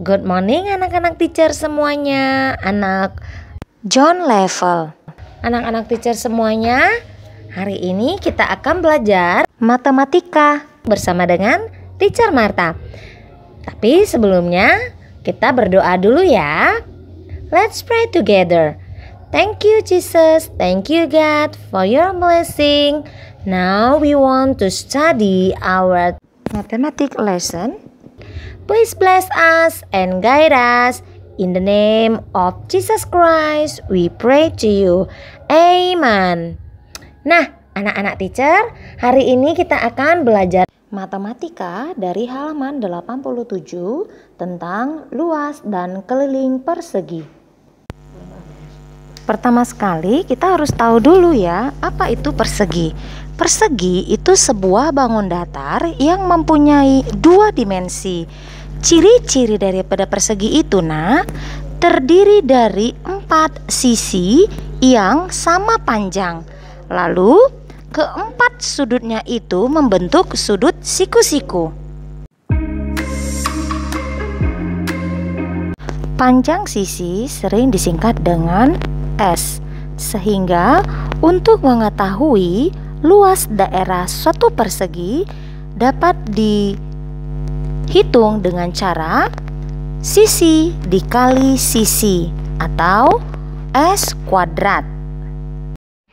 Good morning anak-anak teacher semuanya Anak John Level Anak-anak teacher semuanya Hari ini kita akan belajar Matematika Bersama dengan teacher Marta Tapi sebelumnya kita berdoa dulu ya Let's pray together Thank you Jesus, thank you God for your blessing Now we want to study our mathematics lesson Please bless us and guide us. In the name of Jesus Christ, we pray to you. Amen. Nah, anak-anak teacher, hari ini kita akan belajar matematika dari halaman 87 tentang luas dan keliling persegi. Pertama sekali, kita harus tahu dulu ya, apa itu persegi. Persegi itu sebuah bangun datar yang mempunyai dua dimensi. Ciri-ciri daripada persegi itu, nah, terdiri dari empat sisi yang sama panjang. Lalu, keempat sudutnya itu membentuk sudut siku-siku. Panjang sisi sering disingkat dengan S, sehingga untuk mengetahui luas daerah suatu persegi dapat dihitung dengan cara sisi dikali sisi atau S kuadrat.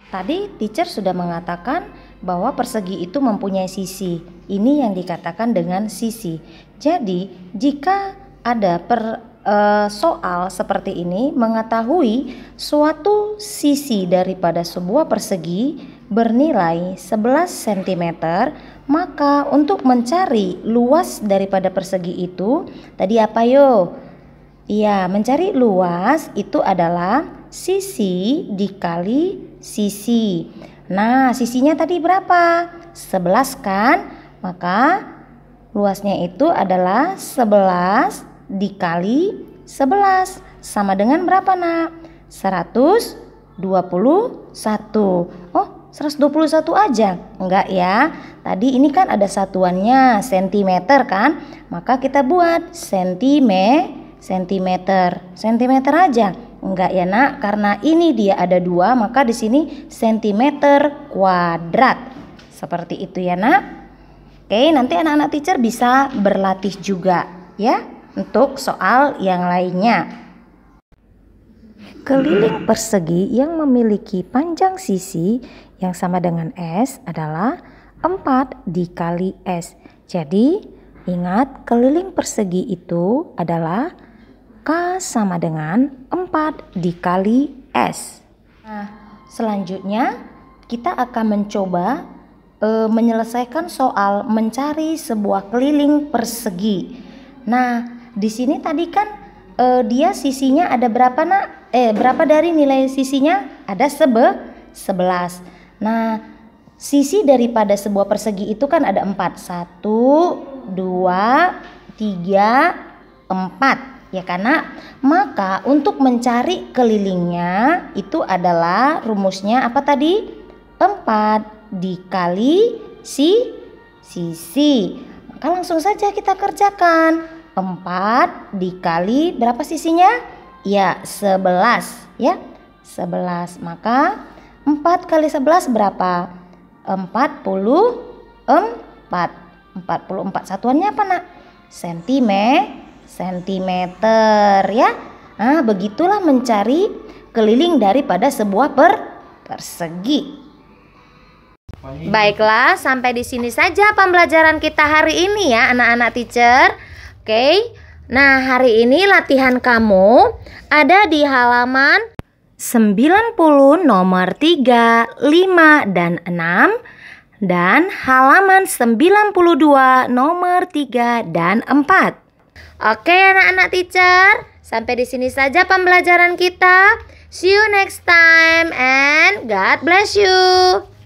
Tadi teacher sudah mengatakan bahwa persegi itu mempunyai sisi. Ini yang dikatakan dengan sisi. Jadi, jika ada per, e, soal seperti ini mengetahui suatu sisi daripada sebuah persegi bernilai 11 cm, maka untuk mencari luas daripada persegi itu, tadi apa yo? Iya, mencari luas itu adalah sisi dikali sisi. Nah, sisinya tadi berapa? 11 kan? Maka luasnya itu adalah 11 dikali 11 sama dengan berapa, Nak? 121. Oh, 121 aja? Enggak ya. Tadi ini kan ada satuannya sentimeter kan? Maka kita buat sentime sentimeter. Sentimeter aja. Enggak ya nak, karena ini dia ada dua maka di sini sentimeter kuadrat. Seperti itu ya nak. Oke, nanti anak-anak teacher bisa berlatih juga ya untuk soal yang lainnya. Keliling persegi yang memiliki panjang sisi yang sama dengan S adalah 4 dikali S. Jadi, ingat keliling persegi itu adalah K sama dengan 4 dikali S. Nah, selanjutnya kita akan mencoba e, menyelesaikan soal mencari sebuah keliling persegi. Nah, di sini tadi kan e, dia sisinya ada berapa nak? Eh berapa dari nilai sisinya? Ada sebe 11. Nah, sisi daripada sebuah persegi itu kan ada empat. Satu, dua, tiga, empat. Ya karena maka untuk mencari kelilingnya itu adalah rumusnya apa tadi? Empat dikali si sisi. Maka langsung saja kita kerjakan. Empat dikali berapa sisinya? Ya, sebelas ya. sebelas Maka 4 kali 11 berapa? 44. 44 satuannya apa nak? Sentime, sentimeter ya. Nah, begitulah mencari keliling daripada sebuah per persegi. Baiklah, sampai di sini saja pembelajaran kita hari ini ya anak-anak teacher. Oke. Okay? Nah, hari ini latihan kamu ada di halaman 90 nomor 3, 5, dan 6 dan halaman 92 nomor 3 dan 4. Oke anak-anak teacher, sampai di sini saja pembelajaran kita. See you next time and God bless you.